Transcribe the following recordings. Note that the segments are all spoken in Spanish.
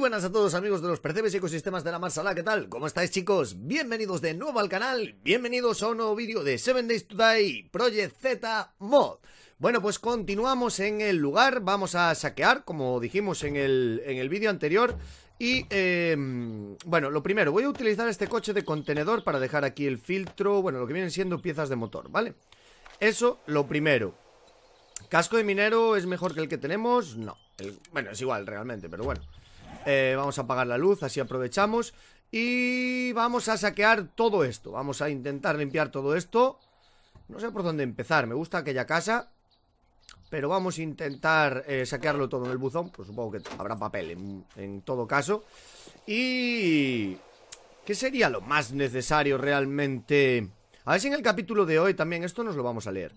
buenas a todos amigos de los percebes y ecosistemas de la Marsala, ¿qué tal? ¿Cómo estáis chicos? Bienvenidos de nuevo al canal, bienvenidos a un nuevo vídeo de 7 Days Today Project Z Mod. Bueno, pues continuamos en el lugar, vamos a saquear, como dijimos en el, en el vídeo anterior, y, em, bueno, lo primero, voy a utilizar este coche de contenedor para dejar aquí el filtro, bueno, lo que vienen siendo piezas de motor, ¿vale? Eso, lo primero. ¿Casco de minero es mejor que el que tenemos? No. bueno, es igual realmente, pero bueno. Eh, vamos a apagar la luz, así aprovechamos. Y vamos a saquear todo esto. Vamos a intentar limpiar todo esto. No sé por dónde empezar. Me gusta aquella casa. Pero vamos a intentar eh, saquearlo todo en el buzón. Por pues supongo que habrá papel en, en todo caso. Y... ¿Qué sería lo más necesario realmente? A ver si en el capítulo de hoy también esto nos lo vamos a leer.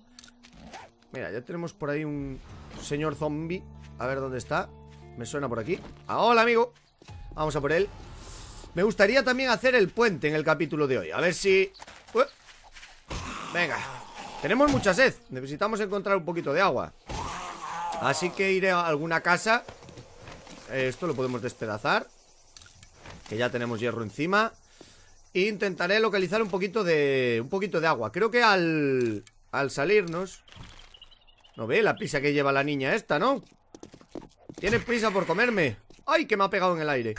Mira, ya tenemos por ahí un señor zombie. A ver dónde está. Me suena por aquí ah, Hola, amigo Vamos a por él Me gustaría también hacer el puente en el capítulo de hoy A ver si... Venga Tenemos mucha sed Necesitamos encontrar un poquito de agua Así que iré a alguna casa Esto lo podemos despedazar Que ya tenemos hierro encima e Intentaré localizar un poquito de... Un poquito de agua Creo que al... Al salirnos... No ve la pisa que lleva la niña esta, ¿no? Tiene prisa por comerme ¡Ay, que me ha pegado en el aire!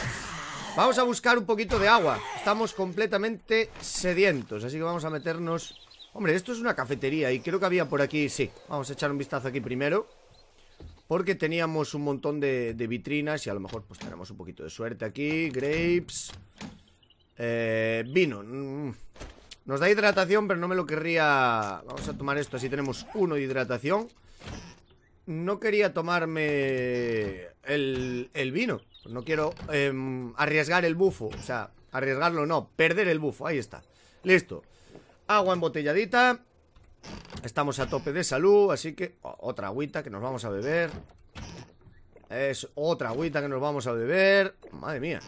Vamos a buscar un poquito de agua Estamos completamente sedientos Así que vamos a meternos... Hombre, esto es una cafetería y creo que había por aquí... Sí, vamos a echar un vistazo aquí primero Porque teníamos un montón de, vitrinas Y a lo mejor pues tenemos un poquito de suerte aquí Grapes eh, Vino mm, Nos da hidratación, pero no me lo querría... Vamos a tomar esto, así tenemos uno de hidratación no quería tomarme el, vino. No quiero em, arriesgar el bufo. O sea, arriesgarlo no, perder el bufo. Ahí está. Listo. Agua embotelladita. Estamos a tope de salud, así que otra agüita que nos vamos a beber. Es otra agüita que nos vamos a beber. Madre mía.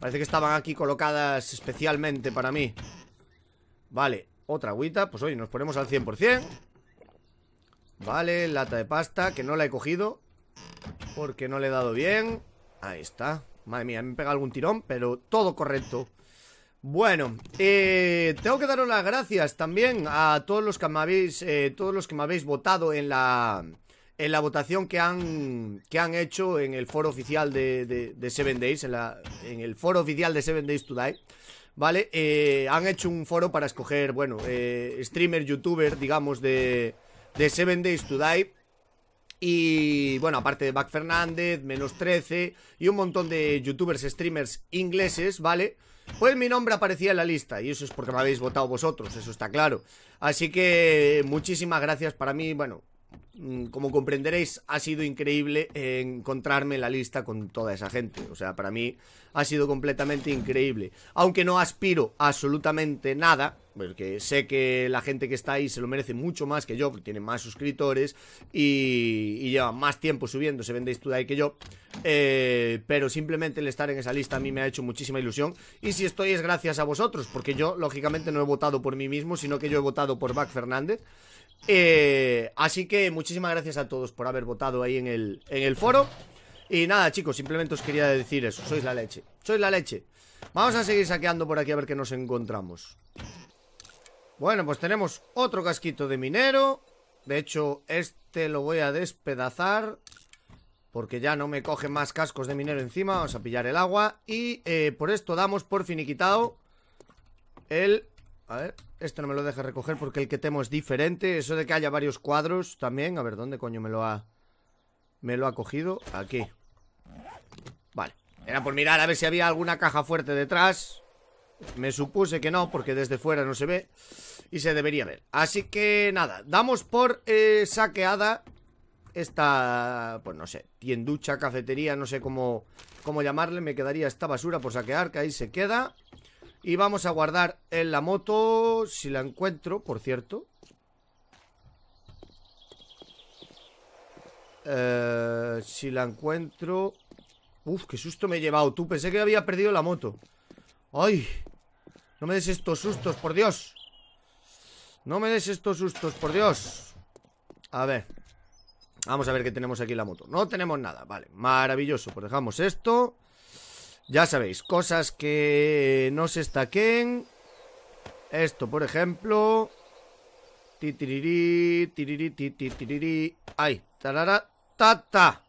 Parece que estaban aquí colocadas especialmente para mí. Vale, otra agüita. Pues hoy nos ponemos al 100%. Vale, lata de pasta, que no la he cogido Porque no le he dado bien Ahí está Madre mía, me he pegado algún tirón, pero todo correcto bueno, eh, tengo que daros las gracias también a todos los que me habéis, eh, todos los que me habéis votado en la, en la votación que han, que han hecho en el foro oficial de, Seven Days, en, el foro oficial de Seven Days Today, ¿vale? Eh, han hecho un foro para escoger, bueno, streamer, youtuber, digamos, de, de Seven Days to Die. Y bueno, aparte de Back Fernández, menos 13 y un montón de youtubers, streamers ingleses, ¿vale? Pues mi nombre aparecía en la lista y eso es porque me habéis votado vosotros, eso está claro. Así que muchísimas gracias para mí, bueno, mm, como comprenderéis, ha sido increíble eh, encontrarme en la lista con toda esa gente. O sea, para mí ha sido completamente increíble. Aunque no aspiro absolutamente nada, porque pues sé que la gente que está ahí se lo merece mucho más que yo, porque tiene más suscriptores y, y lleva más tiempo subiendo, se vendéis tú de ahí que yo. Eh, pero simplemente el estar en esa lista a mí me ha hecho muchísima ilusión. Y si estoy es gracias a vosotros, porque yo lógicamente no he votado por mí mismo, sino que yo he votado por Bac Fernández. Eh, así que muchísimas gracias a todos por haber votado ahí en el, en el foro. Y nada, chicos, simplemente os quería decir eso. Sois la leche. Sois la leche. Vamos a seguir saqueando por aquí a ver qué nos encontramos. Bueno, pues tenemos otro casquito de minero. De hecho, este lo voy a despedazar. Porque ya no me coge más cascos de minero encima. Vamos a pillar el agua. Y eh, por esto damos por finiquitado el... A ver, este no me lo deja recoger porque el que temo es diferente. Eso de que haya varios cuadros también. A ver, ¿dónde coño me lo ha... Me lo ha cogido? Aquí. Vale. Era por mirar a ver si había alguna caja fuerte detrás. Me supuse que no, porque desde fuera no se ve Y se debería ver Así que nada, damos por eh, saqueada Esta, pues no sé, tienducha, cafetería, no sé cómo, cómo llamarle Me quedaría esta basura por saquear, que ahí se queda Y vamos a guardar en la moto, si la encuentro, por cierto eh, si la encuentro Uf, qué susto me he llevado, tú Pensé que había perdido la moto ¡Ay! No me des estos sustos, por Dios No me des estos sustos, por Dios A ver Vamos a ver qué tenemos aquí en la moto No tenemos nada, vale, maravilloso Pues dejamos esto Ya sabéis, cosas que no se estaquen Esto, por ejemplo Titiriri, tirirí, titiriri Ahí, tarara, tata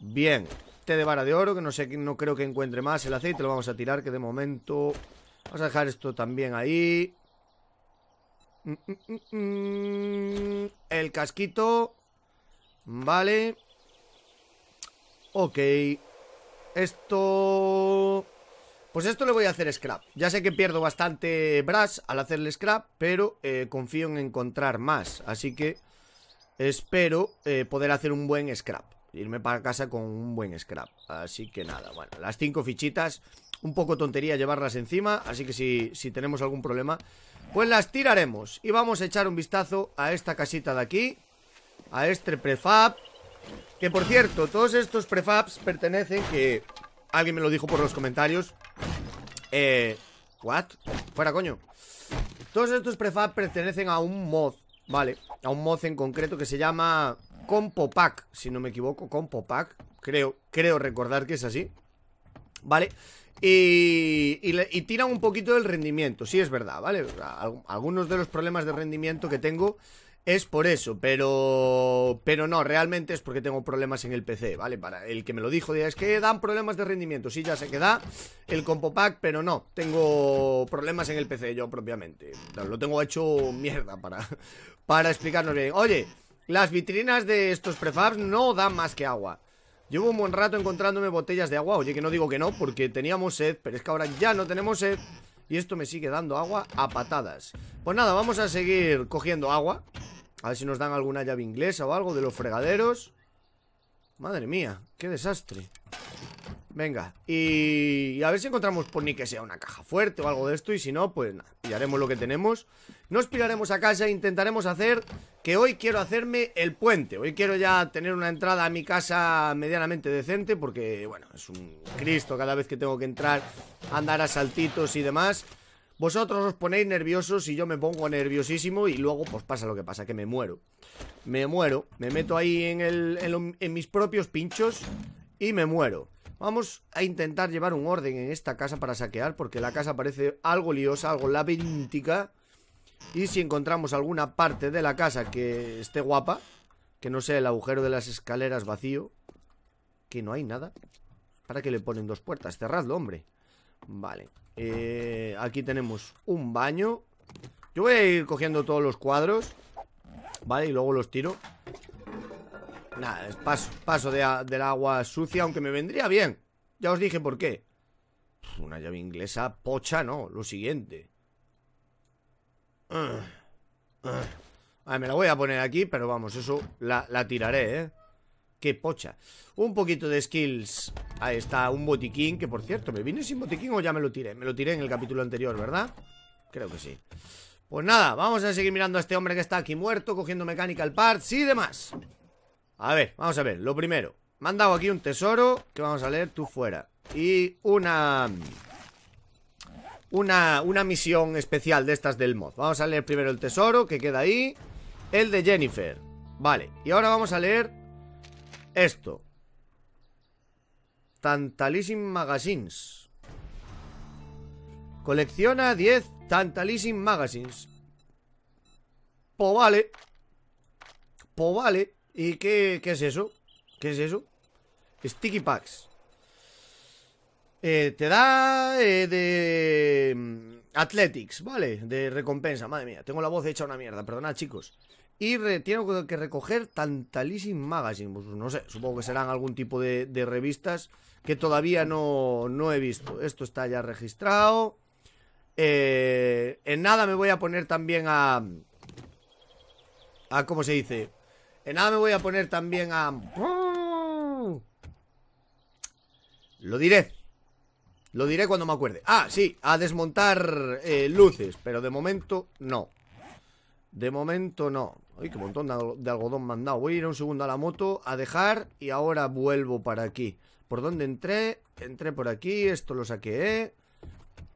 Bien, té de vara de oro Que no sé, no creo que encuentre más El aceite lo vamos a tirar que de momento Vamos a dejar esto también ahí. Mm, mm, mm, El casquito. Vale. Ok. Esto... Pues esto le voy a hacer scrap. Ya sé que pierdo bastante brass al hacerle scrap, pero eh, confío en encontrar más. Así que espero eh, poder hacer un buen scrap. Irme para casa con un buen scrap. Así que nada, bueno, las cinco fichitas un poco tontería llevarlas encima, así que si, tenemos algún problema, pues las tiraremos. Y vamos a echar un vistazo a esta casita de aquí, a este prefab, que por cierto, todos estos prefabs pertenecen, que alguien me lo dijo por los comentarios, eh... ¿What? Fuera, coño Todos estos prefabs pertenecen a un mod Vale, a un mod en concreto que se llama Compopack, si no me equivoco Compopack, creo, creo recordar que es así Vale, y, y, tiran un poquito del rendimiento, sí es verdad, ¿vale? Algunos de los problemas de rendimiento que tengo es por eso, pero pero no, realmente es porque tengo problemas en el PC, ¿vale? Para el que me lo dijo, es que dan problemas de rendimiento, sí, ya sé que da el compo pack, pero no, tengo problemas en el PC yo propiamente. Lo tengo hecho mierda para, para explicarnos bien. Oye, las vitrinas de estos prefabs no dan más que agua. Llevo un buen rato encontrándome botellas de agua Oye, que no digo que no, porque teníamos sed Pero es que ahora ya no tenemos sed Y esto me sigue dando agua a patadas Pues nada, vamos a seguir cogiendo agua A ver si nos dan alguna llave inglesa o algo De los fregaderos Madre mía, qué desastre Venga, y, a ver si encontramos por ni que sea una caja fuerte o algo de esto Y si no, pues nada, haremos lo que tenemos Nos piraremos a casa e intentaremos hacer Que hoy quiero hacerme el puente Hoy quiero ya tener una entrada a mi casa medianamente decente Porque, bueno, es un cristo cada vez que tengo que entrar Andar a saltitos y demás Vosotros os ponéis nerviosos y yo me pongo nerviosísimo Y luego, pues pasa lo que pasa, que me muero Me muero, me meto ahí en mis propios pinchos y me muero Vamos a intentar llevar un orden en esta casa para saquear Porque la casa parece algo liosa, algo laberíntica Y si encontramos alguna parte de la casa que esté guapa Que no sea el agujero de las escaleras vacío Que no hay nada ¿Para que le ponen dos puertas? Cerradlo, hombre Vale eh, Aquí tenemos un baño Yo voy a ir cogiendo todos los cuadros Vale, y luego los tiro Nada, paso, paso del agua sucia, aunque me vendría bien. Ya os dije por qué. Una llave inglesa pocha, no, lo siguiente. Ah, ah. A ver, me la voy a poner aquí, pero vamos, eso la, la tiraré, ¿eh? Qué pocha. Un poquito de skills. Ahí está, un botiquín, que por cierto, ¿me vine sin botiquín o ya me lo tiré? Me lo tiré en el capítulo anterior, ¿verdad? Creo que sí. Pues nada, vamos a seguir mirando a este hombre que está aquí muerto, cogiendo mecánica al par. y demás. A ver, vamos a ver, lo primero Me han dado aquí un tesoro Que vamos a leer tú fuera Y una... Una, una misión especial de estas del mod Vamos a leer primero el tesoro que queda ahí El de Jennifer Vale, y ahora vamos a leer Esto Tantalism Magazines Colecciona 10 Tantalism Magazines Po pues vale pues vale ¿Y qué, es eso? ¿Qué es eso? Sticky Packs. Eh, te da eh, de mm, Athletics, ¿vale? De recompensa, madre mía. Tengo la voz hecha una mierda, perdonad chicos. Y tengo que recoger Tantalism Magazine. Pues no sé, supongo que serán algún tipo de, revistas que todavía no, he visto. Esto está ya registrado. Eh, en nada me voy a poner también a... A, ¿cómo se dice? En nada me voy a poner también a... Lo diré. Lo diré cuando me acuerde. Ah, sí, a desmontar eh, luces, pero de momento no. De momento no. Ay, qué montón de algodón mandado. Voy a ir un segundo a la moto a dejar y ahora vuelvo para aquí. ¿Por dónde entré? Entré por aquí, esto lo saqué. ¿eh?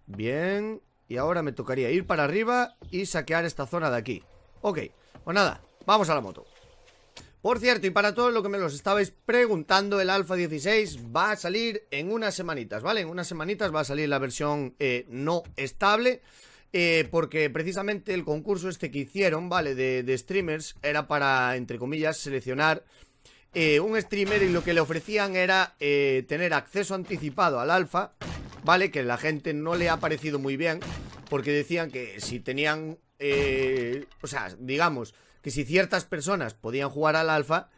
Bien. Y ahora me tocaría ir para arriba y saquear esta zona de aquí. Ok, pues nada, vamos a la moto. Por cierto, y para todo lo que me los estabais preguntando, el Alpha 16 va a salir en unas semanitas, ¿vale? En unas semanitas va a salir la versión eh, no estable. Eh, porque precisamente el concurso este que hicieron, ¿vale? De, streamers era para, entre comillas, seleccionar eh, un streamer y lo que le ofrecían era tener acceso anticipado al Alpha, ¿vale? Que la gente no le ha parecido muy bien porque decían que si tenían, o sea, digamos, que si ciertas personas podían jugar al alfa,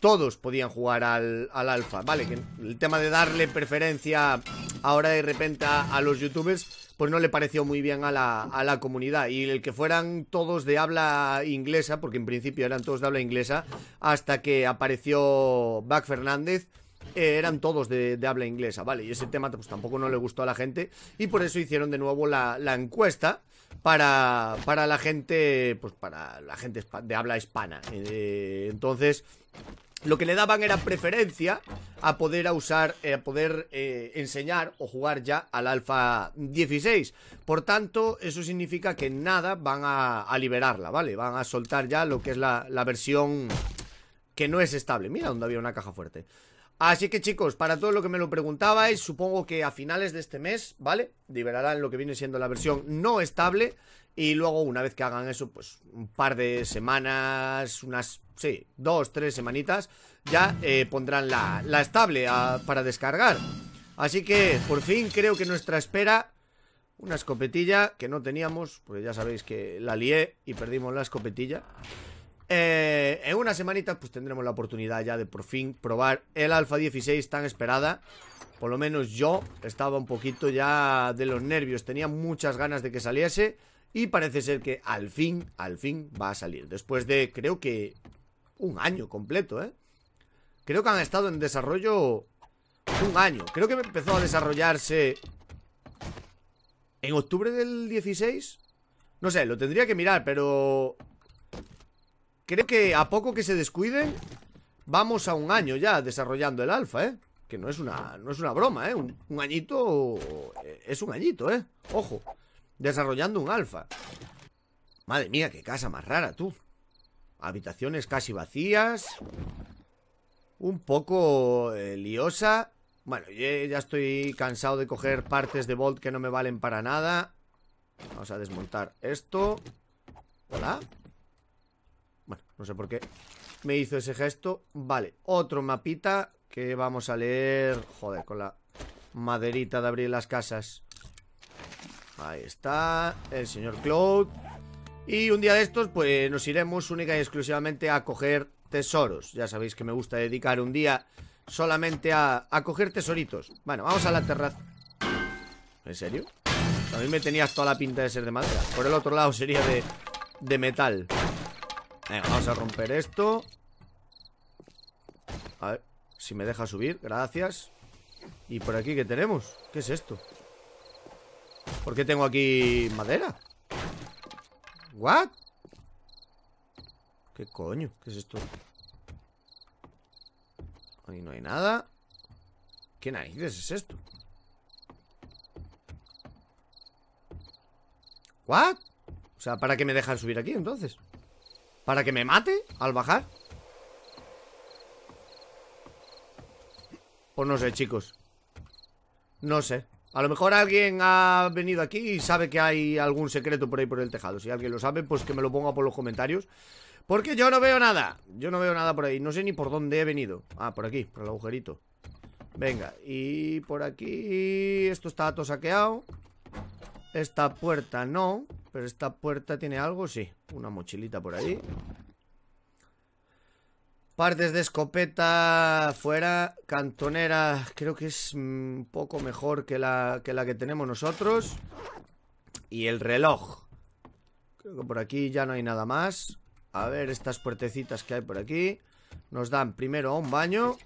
todos podían jugar al, alfa, ¿vale? Que el tema de darle preferencia ahora de repente a, los youtubers, pues no le pareció muy bien a la, comunidad. Y el que fueran todos de habla inglesa, porque en principio eran todos de habla inglesa, hasta que apareció Back Fernández. Eh, eran todos de, habla inglesa, ¿vale? Y ese tema pues tampoco no le gustó a la gente y por eso hicieron de nuevo la, la encuesta para, para la gente, pues para la gente de habla hispana. Eh, entonces, lo que le daban era preferencia a poder usar, eh, a poder eh, enseñar o jugar ya al alfa 16. Por tanto, eso significa que nada van a, liberarla, ¿vale? Van a soltar ya lo que es la, la versión que no es estable. Mira donde había una caja fuerte. Así que chicos, para todo lo que me lo preguntabais, supongo que a finales de este mes, ¿vale? Liberarán lo que viene siendo la versión no estable y luego una vez que hagan eso, pues un par de semanas, unas, sí, dos, tres semanitas, ya eh, pondrán la, estable para descargar. Así que por fin creo que nuestra espera, una escopetilla que no teníamos, porque ya sabéis que la lié y perdimos la escopetilla. Eh, en una semanita pues tendremos la oportunidad ya de por fin probar el Alpha 16 tan esperada Por lo menos yo estaba un poquito ya de los nervios, tenía muchas ganas de que saliese Y parece ser que al fin, al fin va a salir Después de creo que un año completo, ¿eh? Creo que han estado en desarrollo un año Creo que empezó a desarrollarse en octubre del 16 No sé, lo tendría que mirar, pero Creo que a poco que se descuiden Vamos a un año ya desarrollando el alfa, ¿eh? Que no es una, no es una broma, ¿eh? Un, añito... Eh, es un añito, ¿eh? Ojo Desarrollando un alfa Madre mía, qué casa más rara, tú Habitaciones casi vacías Un poco eh, liosa Bueno, ya estoy cansado de coger partes de Bolt que no me valen para nada Vamos a desmontar esto Hola no sé por qué me hizo ese gesto. Vale, otro mapita que vamos a leer. Joder, con la maderita de abrir las casas. Ahí está, el señor Cloud. Y un día de estos, pues nos iremos única y exclusivamente a coger tesoros. Ya sabéis que me gusta dedicar un día solamente a, coger tesoritos. Bueno, vamos a la terraza. ¿En serio? A mí me tenías toda la pinta de ser de madera. Por el otro lado sería de, de metal. Venga, vamos a romper esto A ver si me deja subir, gracias ¿Y por aquí qué tenemos? ¿Qué es esto? ¿Por qué tengo aquí madera? ¿What? ¿Qué coño? ¿Qué es esto? Ahí no hay nada ¿Qué narices es esto? ¿What? O sea, ¿para qué me dejan subir aquí entonces? ¿Para que me mate al bajar? Pues no sé, chicos No sé A lo mejor alguien ha venido aquí y sabe que hay algún secreto por ahí por el tejado Si alguien lo sabe, pues que me lo ponga por los comentarios Porque yo no veo nada Yo no veo nada por ahí No sé ni por dónde he venido Ah, por aquí, por el agujerito Venga, y por aquí Esto está todo saqueado esta puerta no, pero esta puerta tiene algo, sí. Una mochilita por ahí. Partes de escopeta fuera, cantonera, creo que es mm, un poco mejor que la que, tenemos nosotros. Y el reloj. Creo que por aquí ya no hay nada más. A ver estas puertecitas que hay por aquí. Nos dan primero a un baño.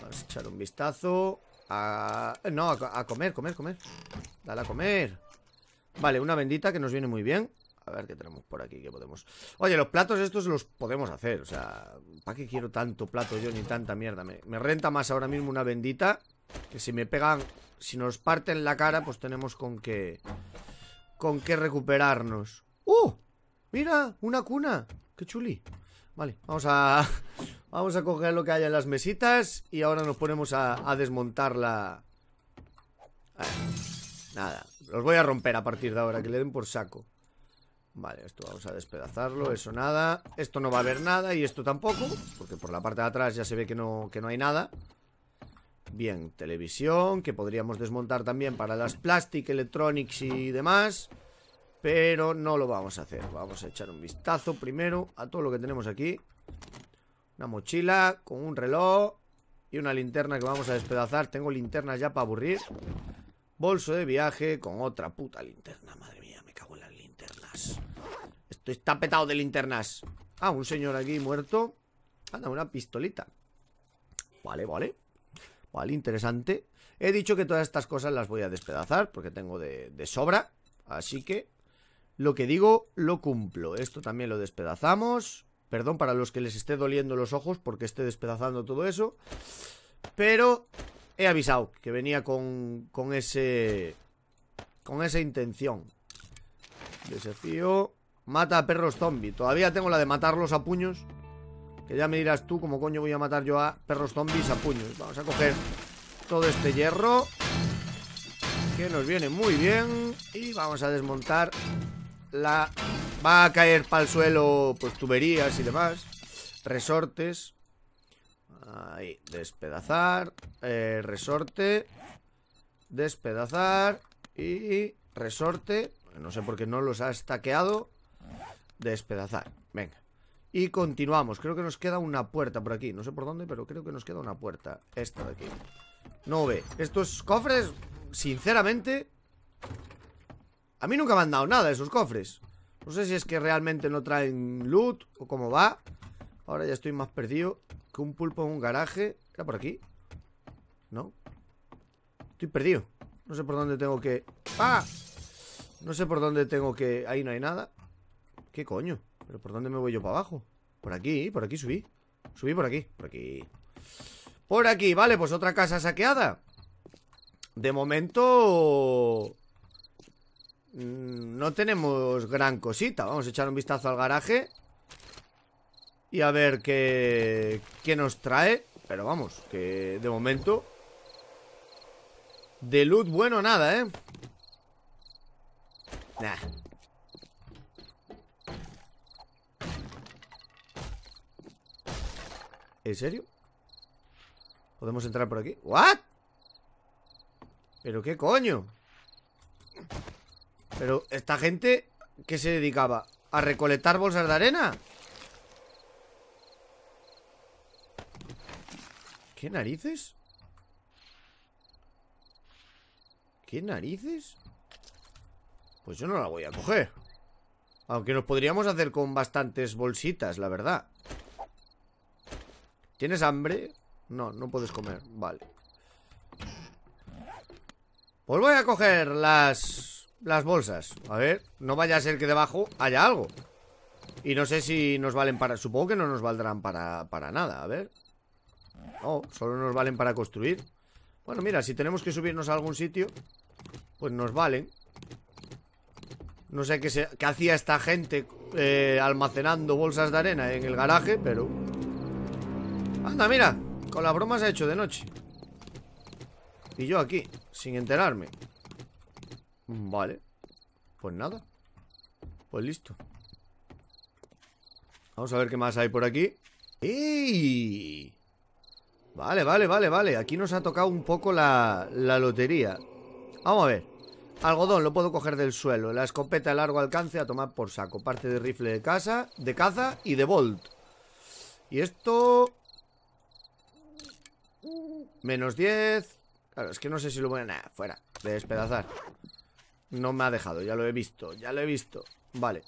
Vamos a echar un vistazo. No, a comer, comer, comer. Dale a comer. Vale, una bendita que nos viene muy bien. A ver qué tenemos por aquí, que podemos... Oye, los platos estos los podemos hacer, o sea... ¿Para qué quiero tanto plato yo ni tanta mierda? Me, renta más ahora mismo una bendita que si me pegan... Si nos parten la cara, pues tenemos con qué... Con qué recuperarnos. ¡Uh! Mira, una cuna. ¡Qué chuli! Vale, vamos a... Vamos a coger lo que haya en las mesitas y ahora nos ponemos a, a desmontar la, Nada, los voy a romper a partir de ahora, que le den por saco Vale, esto vamos a despedazarlo, eso nada Esto no va a haber nada y esto tampoco Porque por la parte de atrás ya se ve que no, que no hay nada Bien, televisión, que podríamos desmontar también para las plastic, electronics y demás Pero no lo vamos a hacer Vamos a echar un vistazo primero a todo lo que tenemos aquí Una mochila con un reloj y una linterna que vamos a despedazar Tengo linternas ya para aburrir Bolso de viaje con otra puta linterna. Madre mía, me cago en las linternas. Esto está petado de linternas. Ah, un señor aquí muerto. Anda, una pistolita. Vale, vale. Vale, interesante. He dicho que todas estas cosas las voy a despedazar porque tengo de, de sobra. Así que lo que digo lo cumplo. Esto también lo despedazamos. Perdón para los que les esté doliendo los ojos porque esté despedazando todo eso. Pero he avisado que venía con, con ese... Con esa intención. Desafío. Mata a perros zombies. Todavía tengo la de matarlos a puños. Que ya me dirás tú cómo coño voy a matar yo a perros zombies a puños. Vamos a coger todo este hierro. Que nos viene muy bien. Y vamos a desmontar la... Va a caer para el suelo pues tuberías y demás. Resortes. Ahí, despedazar eh, Resorte Despedazar Y resorte No sé por qué no los ha estaqueado. Despedazar, venga Y continuamos, creo que nos queda una puerta por aquí No sé por dónde, pero creo que nos queda una puerta Esta de aquí No ve, estos cofres, sinceramente A mí nunca me han dado nada esos cofres No sé si es que realmente no traen loot O cómo va Ahora ya estoy más perdido que un pulpo en un garaje. ¿Era por aquí? ¿No? Estoy perdido. No sé por dónde tengo que... ¡Ah! No sé por dónde tengo que... Ahí no hay nada. ¿Qué coño? ¿Pero por dónde me voy yo para abajo? Por aquí, por aquí subí. Subí por aquí, por aquí. Por aquí, vale, pues otra casa saqueada. De momento... Mm, no tenemos gran cosita. Vamos a echar un vistazo al garaje y a ver qué, qué nos trae. Pero vamos, que de momento... De luz bueno nada, ¿eh? Nah. ¿En serio? ¿Podemos entrar por aquí? ¿What? ¿Pero qué coño? Pero esta gente... que se dedicaba? ¿A recolectar bolsas de arena? ¿Qué narices? ¿Qué narices? Pues yo no la voy a coger Aunque nos podríamos hacer con bastantes bolsitas, la verdad ¿Tienes hambre? No, no puedes comer, vale Pues voy a coger las, las bolsas A ver, no vaya a ser que debajo haya algo Y no sé si nos valen para... Supongo que no nos valdrán para, para nada, a ver Oh, solo nos valen para construir Bueno, mira, si tenemos que subirnos a algún sitio Pues nos valen No sé qué, hacía esta gente eh, Almacenando bolsas de arena en el garaje Pero... Anda, mira Con la broma se ha hecho de noche Y yo aquí, sin enterarme Vale Pues nada Pues listo Vamos a ver qué más hay por aquí ¡Ey! Vale, vale, vale, vale. Aquí nos ha tocado un poco la, la lotería. Vamos a ver. Algodón, lo puedo coger del suelo. La escopeta de largo alcance a tomar por saco. Parte de rifle de casa, de caza y de bolt. Y esto... Menos 10. Claro, es que no sé si lo voy a... Fuera. fuera. Despedazar. No me ha dejado, ya lo he visto, ya lo he visto. Vale.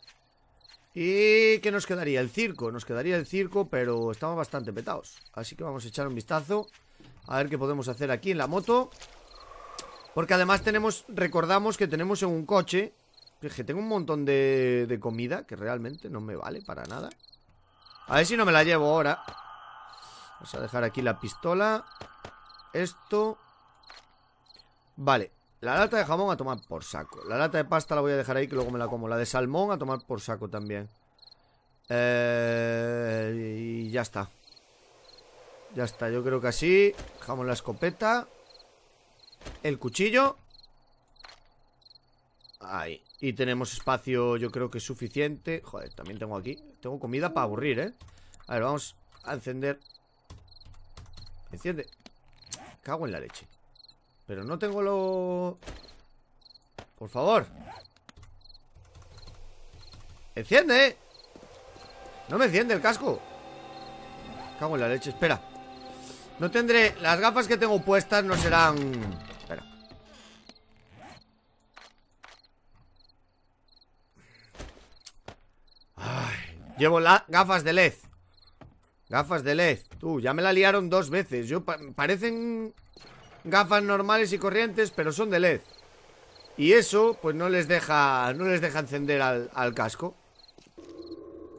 ¿Y qué nos quedaría? El circo, nos quedaría el circo, pero estamos bastante petados. Así que vamos a echar un vistazo a ver qué podemos hacer aquí en la moto. Porque además tenemos, recordamos que tenemos en un coche, que tengo un montón de, de comida que realmente no me vale para nada. A ver si no me la llevo ahora. Vamos a dejar aquí la pistola. Esto. Vale. La lata de jamón a tomar por saco. La lata de pasta la voy a dejar ahí que luego me la como. La de salmón a tomar por saco también. Eh, y ya está. Ya está, yo creo que así. Dejamos la escopeta. El cuchillo. Ahí. Y tenemos espacio, yo creo que suficiente. Joder, también tengo aquí. Tengo comida para aburrir, ¿eh? A ver, vamos a encender. Enciende. Cago en la leche. Pero no tengo lo... Por favor ¡Enciende! No me enciende el casco Cago en la leche, espera No tendré... Las gafas que tengo puestas no serán... Espera Ay, llevo las gafas de LED Gafas de LED Tú, ya me la liaron dos veces Yo parecen gafas normales y corrientes, pero son de LED. Y eso, pues no les deja, no les deja encender al, casco.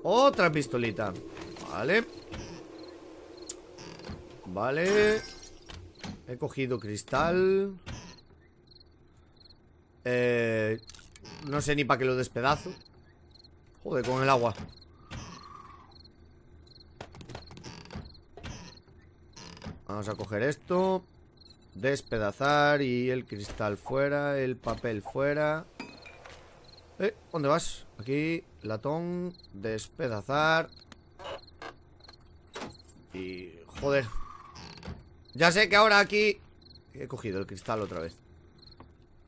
Otra pistolita. Vale. Vale. He cogido cristal. Eh, no sé ni para qué lo despedazo. Joder, con el agua. Vamos a coger esto. Despedazar y el cristal fuera, el papel fuera. Eh, ¿dónde vas? Aquí, latón, despedazar. Y... joder. Ya sé que ahora aquí... He cogido el cristal otra vez.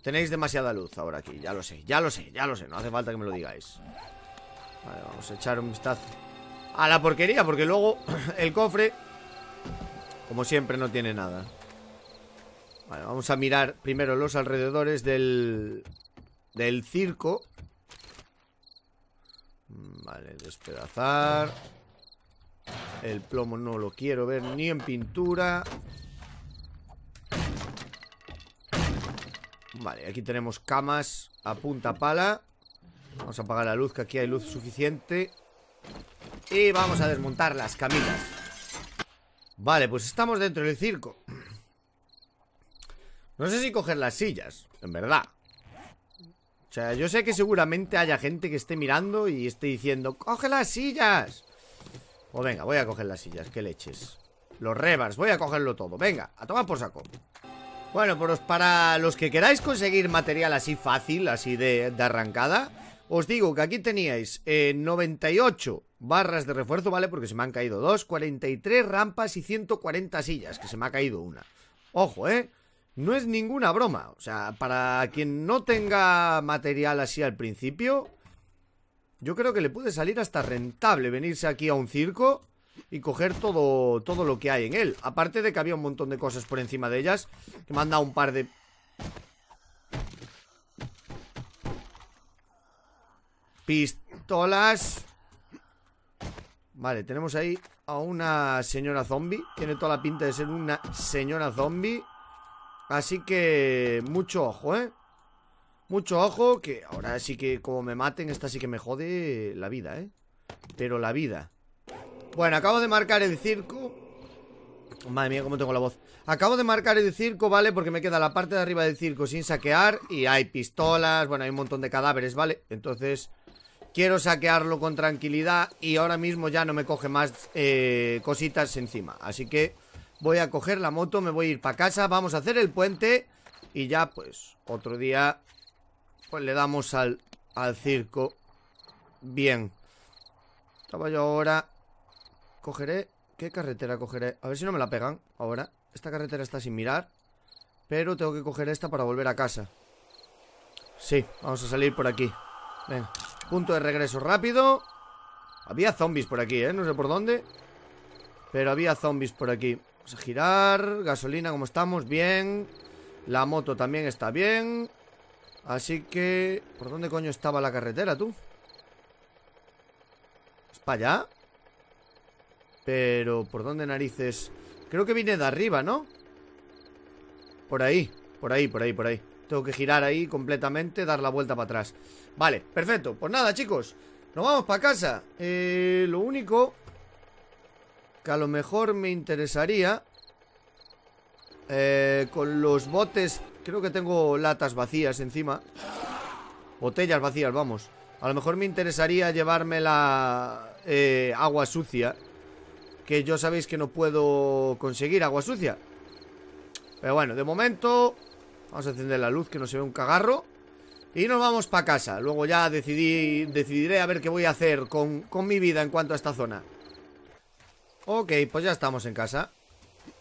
Tenéis demasiada luz ahora aquí, ya lo sé, ya lo sé, ya lo sé. No hace falta que me lo digáis. Vale, vamos a echar un vistazo. A la porquería, porque luego el cofre... Como siempre no tiene nada. Vale, vamos a mirar primero los alrededores del, del circo. Mm, vale, despedazar. El plomo no lo quiero ver ni en pintura. Vale, aquí tenemos camas a punta pala. Vamos a apagar la luz, que aquí hay luz suficiente. Y vamos a desmontar las camillas Vale, pues estamos dentro del circo. No sé si coger las sillas, en verdad. O sea, yo sé que seguramente haya gente que esté mirando y esté diciendo ¡Coge las sillas! O pues venga, voy a coger las sillas, qué leches Los rebars, voy a cogerlo todo Venga, a tomar por saco Bueno, pues para los que queráis conseguir material así fácil, así de, arrancada Os digo que aquí teníais 98 eh, barras de refuerzo, ¿vale? Porque se me han caído dos 43 rampas y 140 sillas, que se me ha caído una Ojo, ¿eh? no es ninguna broma. O sea, para quien no tenga material así al principio, yo creo que le puede salir hasta rentable venirse aquí a un circo y coger todo, todo lo que hay en él. Aparte de que había un montón de cosas por encima de ellas, que me han dado un par de... Pistolas. Vale, tenemos ahí a una señora zombie. Tiene toda la pinta de ser una señora zombie. Así que mucho ojo, ¿eh? Mucho ojo, que ahora sí que como me maten, esta sí que me jode la vida, ¿eh? Pero la vida. Bueno, acabo de marcar el circo. Madre mía, cómo tengo la voz. Acabo de marcar el circo, ¿vale? Porque me queda la parte de arriba del circo sin saquear. Y hay pistolas, bueno, hay un montón de cadáveres, ¿vale? Entonces, quiero saquearlo con tranquilidad. Y ahora mismo ya no me coge más eh, cositas encima. Así que... Voy a coger la moto, me voy a ir para casa Vamos a hacer el puente Y ya pues otro día Pues le damos al, al circo Bien Estaba yo ahora Cogeré, ¿qué carretera cogeré? A ver si no me la pegan ahora Esta carretera está sin mirar Pero tengo que coger esta para volver a casa Sí, vamos a salir por aquí Venga, punto de regreso rápido Había zombies por aquí, ¿eh? No sé por dónde Pero había zombies por aquí Vamos a girar. Gasolina, como estamos, bien. La moto también está bien. Así que... ¿Por dónde coño estaba la carretera, tú? ¿Es para allá? Pero, ¿por dónde narices? Creo que viene de arriba, ¿no? Por ahí, por ahí, por ahí, por ahí Tengo que girar ahí completamente, dar la vuelta para atrás Vale, perfecto Pues nada, chicos, nos vamos para casa eh, Lo único a lo mejor me interesaría. Eh, con los botes, creo que tengo latas vacías encima. Botellas vacías, vamos. A lo mejor me interesaría llevarme la eh, agua sucia. Que yo sabéis que no puedo conseguir agua sucia. Pero bueno, de momento Vamos a encender la luz que no se ve un cagarro Y nos vamos para casa Luego ya decidí, decidiré a ver qué voy a hacer con, con mi vida en cuanto a esta zona Ok, pues ya estamos en casa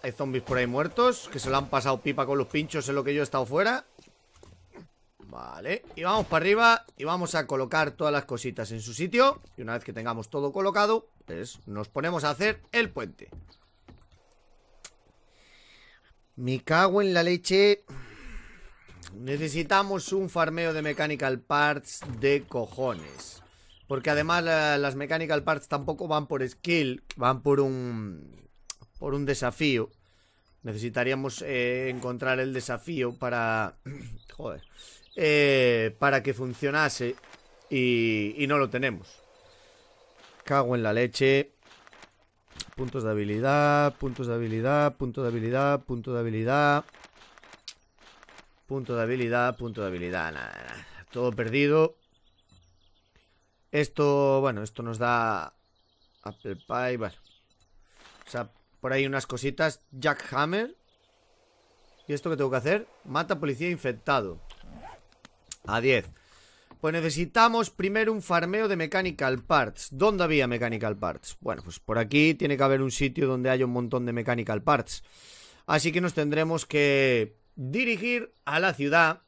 Hay zombies por ahí muertos Que se lo han pasado pipa con los pinchos en lo que yo he estado fuera Vale, y vamos para arriba Y vamos a colocar todas las cositas en su sitio Y una vez que tengamos todo colocado Pues nos ponemos a hacer el puente Me cago en la leche Necesitamos un farmeo de mechanical parts de cojones porque además las mechanical parts tampoco van por skill, van por un por un desafío. Necesitaríamos eh, encontrar el desafío para joder, eh, para que funcionase y, y no lo tenemos. Cago en la leche. Puntos de habilidad, puntos de habilidad, punto de habilidad, punto de habilidad. Punto de habilidad, punto de habilidad, Todo perdido. Esto, bueno, esto nos da Apple Pie, vale. O sea, por ahí unas cositas. Jackhammer. ¿Y esto que tengo que hacer? Mata policía infectado. A 10. Pues necesitamos primero un farmeo de Mechanical Parts. ¿Dónde había Mechanical Parts? Bueno, pues por aquí tiene que haber un sitio donde haya un montón de Mechanical Parts. Así que nos tendremos que dirigir a la ciudad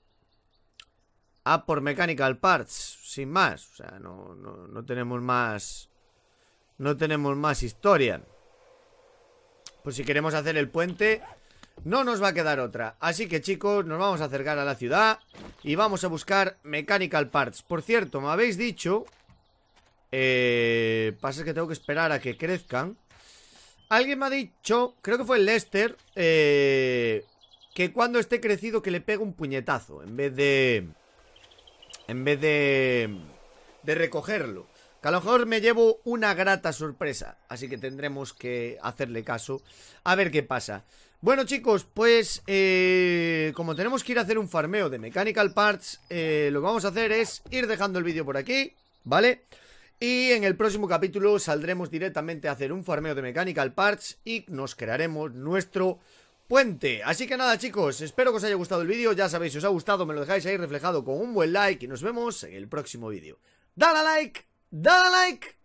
a ah, por Mechanical Parts, sin más. O sea, no, tenemos más... No tenemos más historia. Pues si queremos hacer el puente, no nos va a quedar otra. Así que chicos, nos vamos a acercar a la ciudad y vamos a buscar Mechanical Parts. Por cierto, me habéis dicho... Eh, pasa que tengo que esperar a que crezcan. Alguien me ha dicho, creo que fue el Lester, eh, que cuando esté crecido que le pegue un puñetazo en vez de en vez de, de recogerlo. Que a lo mejor me llevo una grata sorpresa, así que tendremos que hacerle caso. A ver qué pasa. Bueno chicos, pues eh, como tenemos que ir a hacer un farmeo de Mechanical Parts, eh, lo que vamos a hacer es ir dejando el vídeo por aquí, ¿vale? Y en el próximo capítulo saldremos directamente a hacer un farmeo de Mechanical Parts y nos crearemos nuestro puente. Así que nada chicos, espero que os haya gustado el vídeo, ya sabéis, si os ha gustado me lo dejáis ahí reflejado con un buen like y nos vemos en el próximo vídeo. ¡Dale a like! ¡Dale a like!